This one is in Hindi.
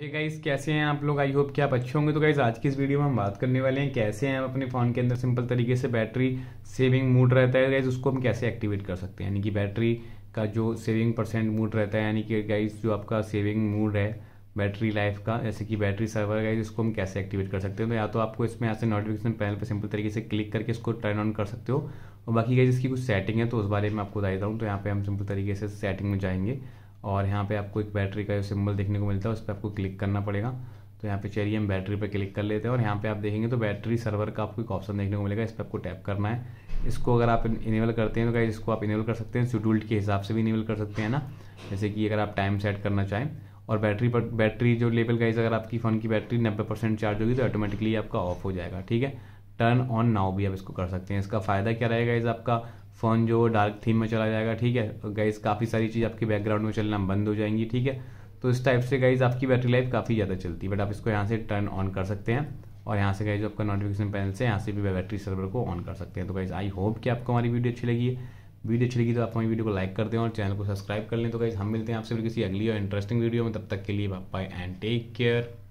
हे गाइस कैसे हैं आप लोग आई होप कि आप अच्छे होंगे तो गाइस आज की इस वीडियो में हम बात करने वाले हैं कैसे हम अपने फ़ोन के अंदर सिंपल तरीके से बैटरी सेविंग मूड रहता है गाइस उसको हम कैसे एक्टिवेट कर सकते हैं यानी कि बैटरी का जो सेविंग परसेंट मूड रहता है यानी कि गाइस जो आपका सेविंग मूड है बैटरी लाइफ का जैसे कि बैटरी सर्वर गाइस इसको हम कैसे एक्टिवेट कर सकते हैं तो या तो आपको इसमें ऐसे नोटिफिकेशन पैनल पर सिंपल तरीके से क्लिक करके इसको टर्न ऑन कर सकते हो और बाकी गाइस इसकी कुछ सेटिंग है तो उस बारे में आपको बता देता हूँ तो यहाँ पर हम सिंपल तरीके से सेटिंग में जाएंगे और यहाँ पे आपको एक बैटरी का सिंबल देखने को मिलता है उस पर आपको क्लिक करना पड़ेगा तो यहाँ पे चलिए हम बैटरी पे क्लिक कर लेते हैं और यहाँ पे आप देखेंगे तो बैटरी सर्वर का आपको एक ऑप्शन देखने को मिलेगा इस पर आपको टैप करना है इसको अगर आप इनेबल करते हैं तो गाइज इसको आप इनेबल कर सकते हैं शेड्यूल्ड के हिसाब से भी इनेबल कर सकते हैं ना जैसे कि अगर आप टाइम सेट करना चाहें और बैटरी पर बैटरी जो लेवल गाइज अगर आपकी फ़ोन की बैटरी नब्बे परसेंट चार्ज होगी तो ऑटोमेटिकली आपका ऑफ हो जाएगा ठीक है टर्न ऑन नाउ भी आप इसको कर सकते हैं इसका फ़ायदा क्या रहेगा इस आपका फ़ोन जो डार्क थीम में चला जाएगा ठीक है और गाइज काफ़ी सारी चीज़ आपकी बैकग्राउंड में चलना बंद हो जाएंगी ठीक है तो इस टाइप से गाइज आपकी बैटरी लाइफ काफ़ी ज़्यादा चलती है बट आप इसको यहाँ से टर्न ऑन कर सकते हैं और यहाँ से गाइज आपका नोटिफिकेशन पैनल से यहाँ से भी बैटरी सर्वर को ऑन कर सकते हैं तो गाइज आई होप कि आपको हमारी वीडियो अच्छी लगी है वीडियो अच्छी लगी तो आप हमारी वीडियो को लाइक कर दें और चैनल को सब्सक्राइब कर लें तो गाइज हम मिलते हैं आपसे किसी अगली और इंटरेस्टिंग वीडियो में तब तक के लिए बाय एंड टेक केयर